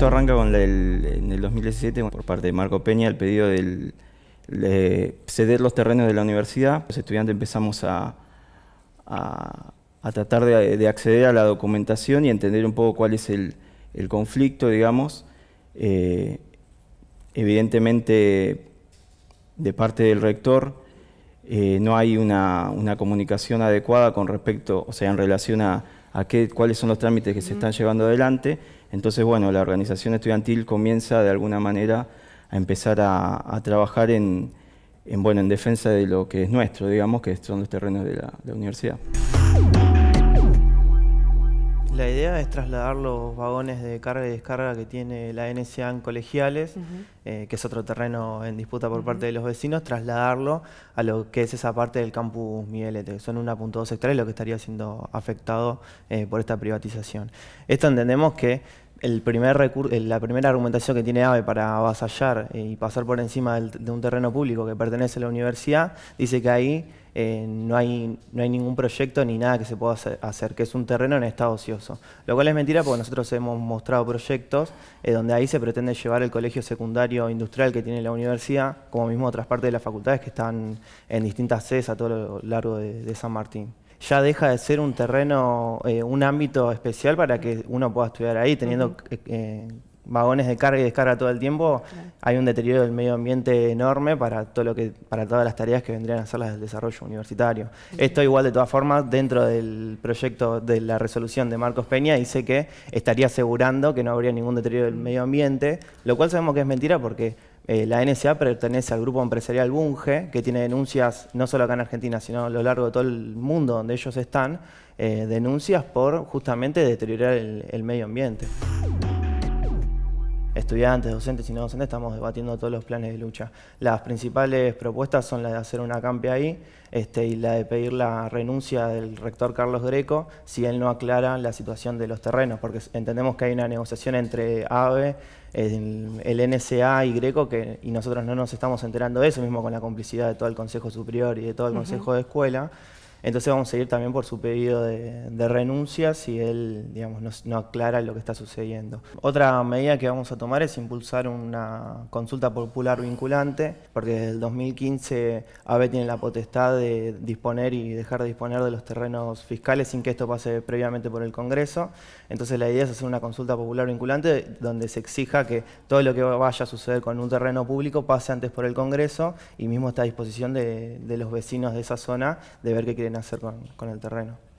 esto arranca con en el 2017 por parte de Marco Peña el pedido de ceder los terrenos de la universidad. Los estudiantes empezamos a, a, tratar de, acceder a la documentación y entender un poco cuál es el, conflicto, digamos. Eh, evidentemente, de parte del rector, eh, no hay una, una comunicación adecuada con respecto, o sea, en relación a a cuáles son los trámites que se están llevando adelante. Entonces, bueno, la organización estudiantil comienza de alguna manera a empezar a, trabajar en, bueno, en defensa de lo que es nuestro, digamos, que son los terrenos de la universidad. La idea es trasladar los vagones de carga y descarga que tiene la NSA en colegiales, eh, que es otro terreno en disputa por parte de los vecinos, trasladarlo a lo que es esa parte del campus Miguelete, que son 1.2 hectáreas, lo que estaría siendo afectado eh, por esta privatización. Esto entendemos que la primera argumentación que tiene AVE para avasallar eh, y pasar por encima de un terreno público que pertenece a la universidad, dice que ahí eh, no, hay, no hay ningún proyecto ni nada que se pueda hacer, que es un terreno en estado ocioso. Lo cual es mentira porque nosotros hemos mostrado proyectos eh, donde ahí se pretende llevar el colegio secundario industrial que tiene la universidad, como mismo otras partes de las facultades que están en distintas sedes a todo lo largo de, San Martín ya deja de ser un terreno, eh, un ámbito especial para que uno pueda estudiar ahí, teniendo vagones de carga y descarga todo el tiempo, hay un deterioro del medio ambiente enorme para todo lo que, para todas las tareas que vendrían a ser las del desarrollo universitario. Esto igual de todas formas, dentro del proyecto de la resolución de Marcos Peña, dice que estaría asegurando que no habría ningún deterioro del medio ambiente, lo cual sabemos que es mentira porque eh, la NSA pertenece al grupo empresarial Bunge, que tiene denuncias no solo acá en Argentina, sino a lo largo de todo el mundo donde ellos están, eh, denuncias por justamente deteriorar el medio ambiente estudiantes, docentes y no docentes, estamos debatiendo todos los planes de lucha. Las principales propuestas son la de hacer una campe ahí este, y la de pedir la renuncia del rector Carlos Greco si él no aclara la situación de los terrenos, porque entendemos que hay una negociación entre AVE, el, NSA y Greco que, y nosotros no nos estamos enterando de eso, mismo con la complicidad de todo el Consejo Superior y de todo el Consejo de Escuela. Entonces vamos a seguir también por su pedido de, renuncia si él digamos, no, aclara lo que está sucediendo. Otra medida que vamos a tomar es impulsar una consulta popular vinculante, porque desde el 2015 AB tiene la potestad de disponer y dejar de disponer de los terrenos fiscales sin que esto pase previamente por el Congreso. Entonces la idea es hacer una consulta popular vinculante donde se exija que todo lo que vaya a suceder con un terreno público pase antes por el Congreso y mismo está a disposición de, de los vecinos de esa zona de ver qué quieren hacer con el terreno.